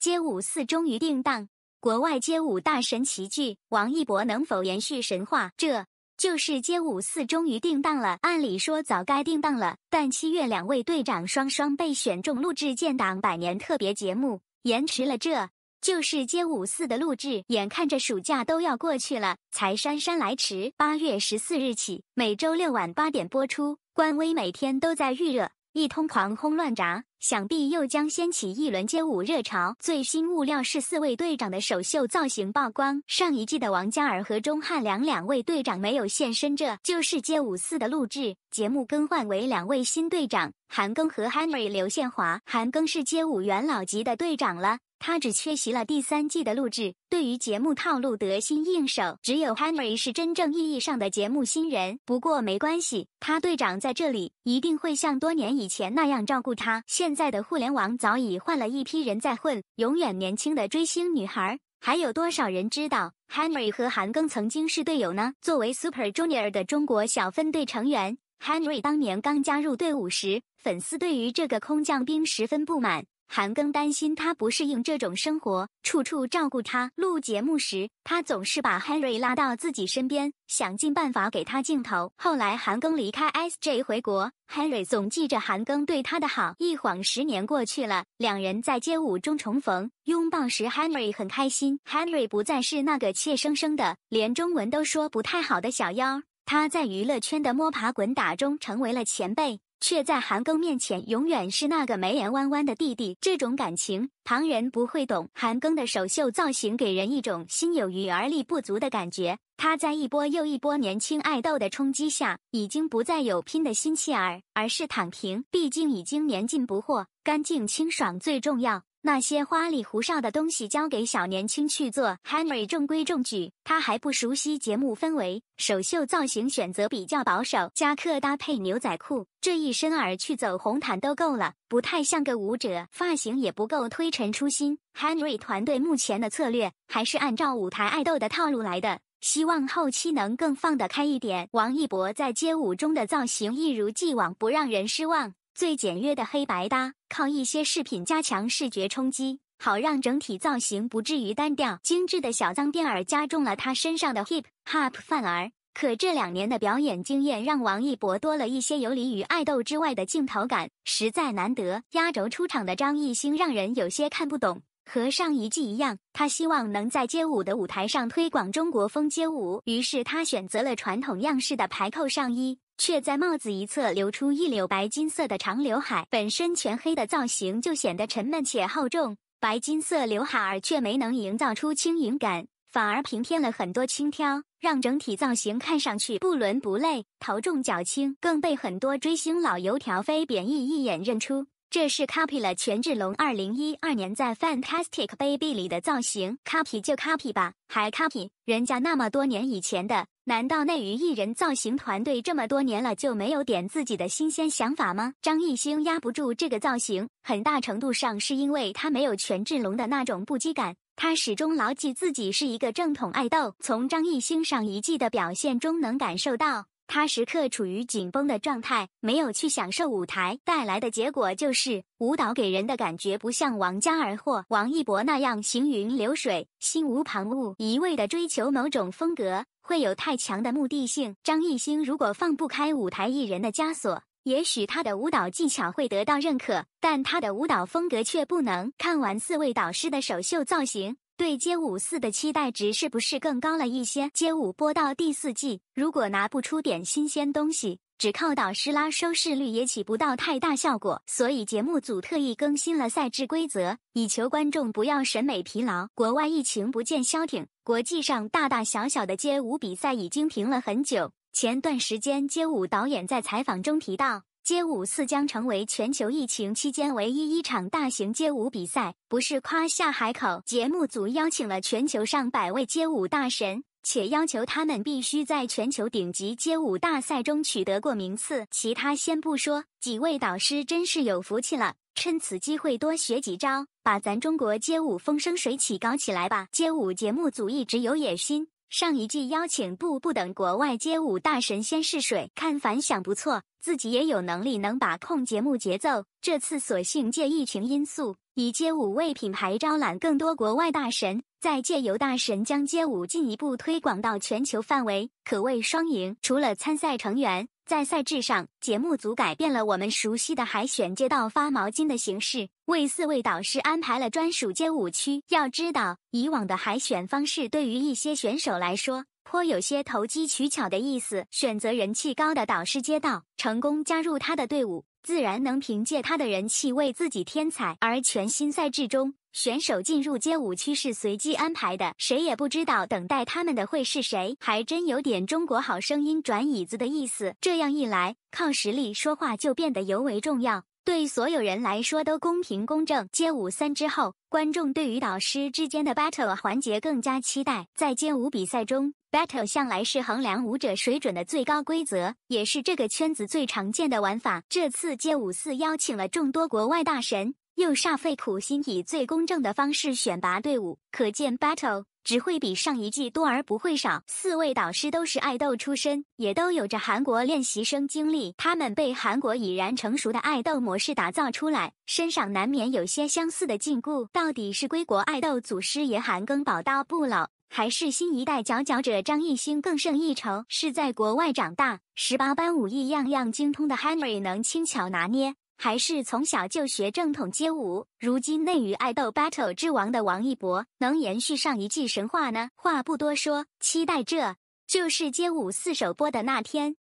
街舞四终于定档，国外街舞大神齐聚，王一博能否延续神话？这就是街舞四终于定档了。按理说早该定档了，但七月两位队长双双被选中录制建党百年特别节目，延迟了。这就是街舞四的录制，眼看着暑假都要过去了，才姗姗来迟。八月十四日起，每周六晚八点播出。官微每天都在预热。一通狂轰乱炸，想必又将掀起一轮街舞热潮。最新物料是四位队长的首秀造型曝光。上一季的王嘉尔和钟汉良两位队长没有现身，这就是街舞四的录制节目更换为两位新队长韩庚和 Henry 刘宪华。韩庚是街舞元老级的队长了。他只缺席了第三季的录制，对于节目套路得心应手。只有 Henry 是真正意义上的节目新人，不过没关系，他队长在这里一定会像多年以前那样照顾他。现在的互联网早已换了一批人在混，永远年轻的追星女孩，还有多少人知道 Henry 和韩庚曾经是队友呢？作为 Super Junior 的中国小分队成员，Henry 当年刚加入队伍时，粉丝对于这个空降兵十分不满。韩庚担心他不适应这种生活，处处照顾他。录节目时，他总是把 Henry 拉到自己身边，想尽办法给他镜头。后来，韩庚离开 SJ 回国，Henry 总记着韩庚对他的好。一晃十年过去了，两人在街舞中重逢，拥抱时 Henry 很开心。Henry 不再是那个怯生生的、连中文都说不太好的小妖。他在娱乐圈的摸爬滚打中成为了前辈，却在韩庚面前永远是那个眉眼弯弯的弟弟。这种感情，旁人不会懂。韩庚的首秀造型给人一种心有余而力不足的感觉。他在一波又一波年轻爱豆的冲击下，已经不再有拼的心气儿，而是躺平。毕竟已经年近不惑，干净清爽最重要。那些花里胡哨的东西交给小年轻去做。Henry 中规中矩，他还不熟悉节目氛围，首秀造型选择比较保守，夹克搭配牛仔裤，这一身儿去走红毯都够了，不太像个舞者，发型也不够推陈出新。Henry 团队目前的策略还是按照舞台爱豆的套路来的，希望后期能更放得开一点。王一博在街舞中的造型一如既往不让人失望。最简约的黑白搭，靠一些饰品加强视觉冲击，好让整体造型不至于单调。精致的小脏辫儿加重了他身上的 hip hop 范儿。可这两年的表演经验让王一博多了一些游离于爱豆之外的镜头感，实在难得。压轴出场的张艺兴让人有些看不懂。和上一季一样，他希望能在街舞的舞台上推广中国风街舞，于是他选择了传统样式的排扣上衣。却在帽子一侧留出一绺白金色的长刘海，本身全黑的造型就显得沉闷且厚重，白金色刘海儿却没能营造出轻盈感，反而平添了很多轻佻，让整体造型看上去不伦不类、头重脚轻，更被很多追星老油条非贬义一眼认出，这是 copy 了权志龙二零一二年在《Fantastic Baby》里的造型，copy 就 copy 吧，还 copy 人家那么多年以前的。难道内娱艺人造型团队这么多年了就没有点自己的新鲜想法吗？张艺兴压不住这个造型，很大程度上是因为他没有权志龙的那种不羁感，他始终牢记自己是一个正统爱豆。从张艺兴上一季的表现中能感受到。他时刻处于紧绷的状态，没有去享受舞台带来的结果，就是舞蹈给人的感觉不像王嘉尔或王一博那样行云流水、心无旁骛，一味的追求某种风格，会有太强的目的性。张艺兴如果放不开舞台艺人的枷锁，也许他的舞蹈技巧会得到认可，但他的舞蹈风格却不能。看完四位导师的首秀造型。对街舞四的期待值是不是更高了一些？街舞播到第四季，如果拿不出点新鲜东西，只靠导师拉收视率也起不到太大效果。所以节目组特意更新了赛制规则，以求观众不要审美疲劳。国外疫情不见消停，国际上大大小小的街舞比赛已经停了很久。前段时间，街舞导演在采访中提到。街舞四将成为全球疫情期间唯一一场大型街舞比赛，不是夸下海口。节目组邀请了全球上百位街舞大神，且要求他们必须在全球顶级街舞大赛中取得过名次。其他先不说，几位导师真是有福气了，趁此机会多学几招，把咱中国街舞风生水起搞起来吧！街舞节目组一直有野心。上一季邀请步步等国外街舞大神先试水，看反响不错，自己也有能力能把控节目节奏。这次索性借疫情因素，以街舞为品牌招揽更多国外大神。在借由大神将街舞进一步推广到全球范围，可谓双赢。除了参赛成员，在赛制上，节目组改变了我们熟悉的海选街道发毛巾的形式，为四位导师安排了专属街舞区。要知道，以往的海选方式对于一些选手来说，颇有些投机取巧的意思，选择人气高的导师街道，成功加入他的队伍。自然能凭借他的人气为自己添彩，而全新赛制中，选手进入街舞区是随机安排的，谁也不知道等待他们的会是谁，还真有点《中国好声音》转椅子的意思。这样一来，靠实力说话就变得尤为重要。对所有人来说都公平公正。街舞三之后，观众对于导师之间的 battle 环节更加期待。在街舞比赛中，battle 向来是衡量舞者水准的最高规则，也是这个圈子最常见的玩法。这次街舞四邀请了众多国外大神，又煞费苦心以最公正的方式选拔队伍，可见 battle。只会比上一季多而不会少。四位导师都是爱豆出身，也都有着韩国练习生经历。他们被韩国已然成熟的爱豆模式打造出来，身上难免有些相似的禁锢。到底是归国爱豆祖师爷韩庚宝刀不老，还是新一代佼佼者张艺兴更胜一筹？是在国外长大，十八般武艺样样精通的 Henry 能轻巧拿捏。还是从小就学正统街舞，如今内娱爱豆 battle 之王的王一博，能延续上一季神话呢？话不多说，期待这就是街舞四首播的那天。